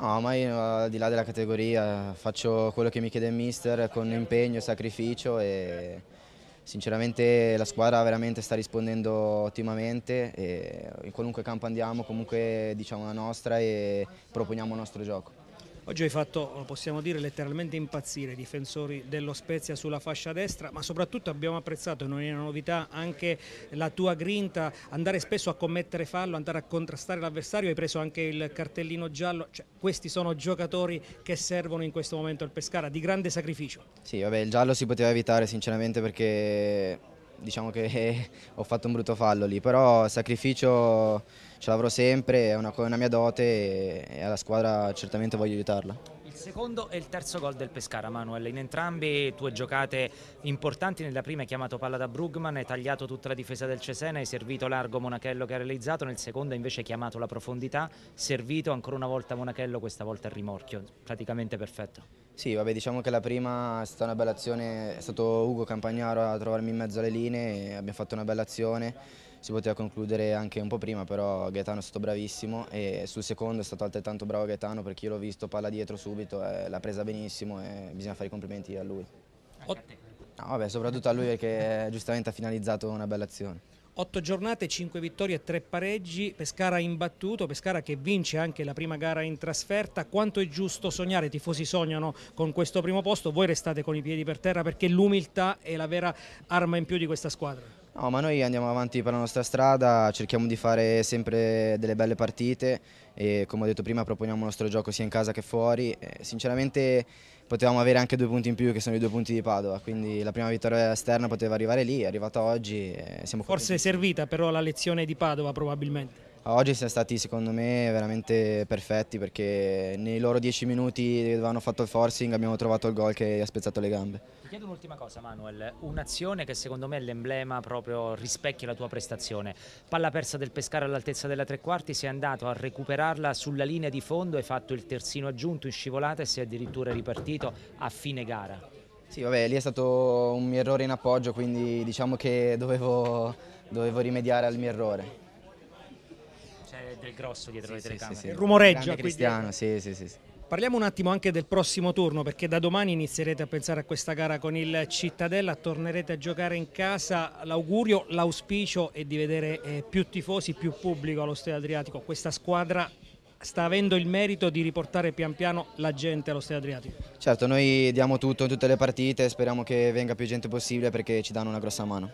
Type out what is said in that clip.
No, mai eh, al di là della categoria, faccio quello che mi chiede il mister con impegno e sacrificio e sinceramente la squadra veramente sta rispondendo ottimamente e in qualunque campo andiamo comunque diciamo la nostra e proponiamo il nostro gioco. Oggi hai fatto, lo possiamo dire, letteralmente impazzire i difensori dello Spezia sulla fascia destra, ma soprattutto abbiamo apprezzato, non è una novità, anche la tua grinta, andare spesso a commettere fallo, andare a contrastare l'avversario, hai preso anche il cartellino giallo, cioè, questi sono giocatori che servono in questo momento al Pescara, di grande sacrificio. Sì, vabbè, il giallo si poteva evitare sinceramente perché diciamo che ho fatto un brutto fallo lì, però sacrificio ce l'avrò sempre, è una, una mia dote e alla squadra certamente voglio aiutarla Il secondo e il terzo gol del Pescara, Manuel. In entrambi due giocate importanti. Nella prima hai chiamato palla da Brugman, hai tagliato tutta la difesa del Cesena, hai servito largo Monachello che ha realizzato. Nel secondo invece hai chiamato la profondità, servito ancora una volta Monachello, questa volta il rimorchio. Praticamente perfetto. Sì, vabbè, diciamo che la prima è stata una bella azione, è stato Ugo Campagnaro a trovarmi in mezzo alle linee, abbiamo fatto una bella azione, si poteva concludere anche un po' prima, però Gaetano è stato bravissimo e sul secondo è stato altrettanto bravo Gaetano perché io l'ho visto palla dietro subito, eh, l'ha presa benissimo e bisogna fare i complimenti a lui. No, vabbè, soprattutto a lui perché giustamente ha finalizzato una bella azione. 8 giornate, 5 vittorie e 3 pareggi, Pescara imbattuto, Pescara che vince anche la prima gara in trasferta, quanto è giusto sognare, i tifosi sognano con questo primo posto, voi restate con i piedi per terra perché l'umiltà è la vera arma in più di questa squadra. No, ma noi andiamo avanti per la nostra strada, cerchiamo di fare sempre delle belle partite e come ho detto prima proponiamo il nostro gioco sia in casa che fuori. E sinceramente potevamo avere anche due punti in più che sono i due punti di Padova, quindi la prima vittoria esterna poteva arrivare lì, è arrivata oggi e siamo Forse è servita però la lezione di Padova probabilmente. Oggi siamo stati secondo me veramente perfetti perché nei loro dieci minuti dove hanno fatto il forcing abbiamo trovato il gol che ha spezzato le gambe. Ti chiedo un'ultima cosa Manuel, un'azione che secondo me è l'emblema proprio rispecchia la tua prestazione. Palla persa del Pescara all'altezza della tre quarti, sei andato a recuperarla sulla linea di fondo, hai fatto il terzino aggiunto in scivolata e sei addirittura ripartito a fine gara. Sì vabbè lì è stato un mio errore in appoggio quindi diciamo che dovevo, dovevo rimediare al mio errore del grosso dietro sì, le telecamere. Sì, sì, rumoreggio. Cristiano, sì, sì, sì. Parliamo un attimo anche del prossimo turno perché da domani inizierete a pensare a questa gara con il Cittadella, tornerete a giocare in casa, l'augurio, l'auspicio è di vedere eh, più tifosi, più pubblico allo Stadio Adriatico, questa squadra sta avendo il merito di riportare pian piano la gente allo Stadio Adriatico. Certo, noi diamo tutto in tutte le partite, speriamo che venga più gente possibile perché ci danno una grossa mano.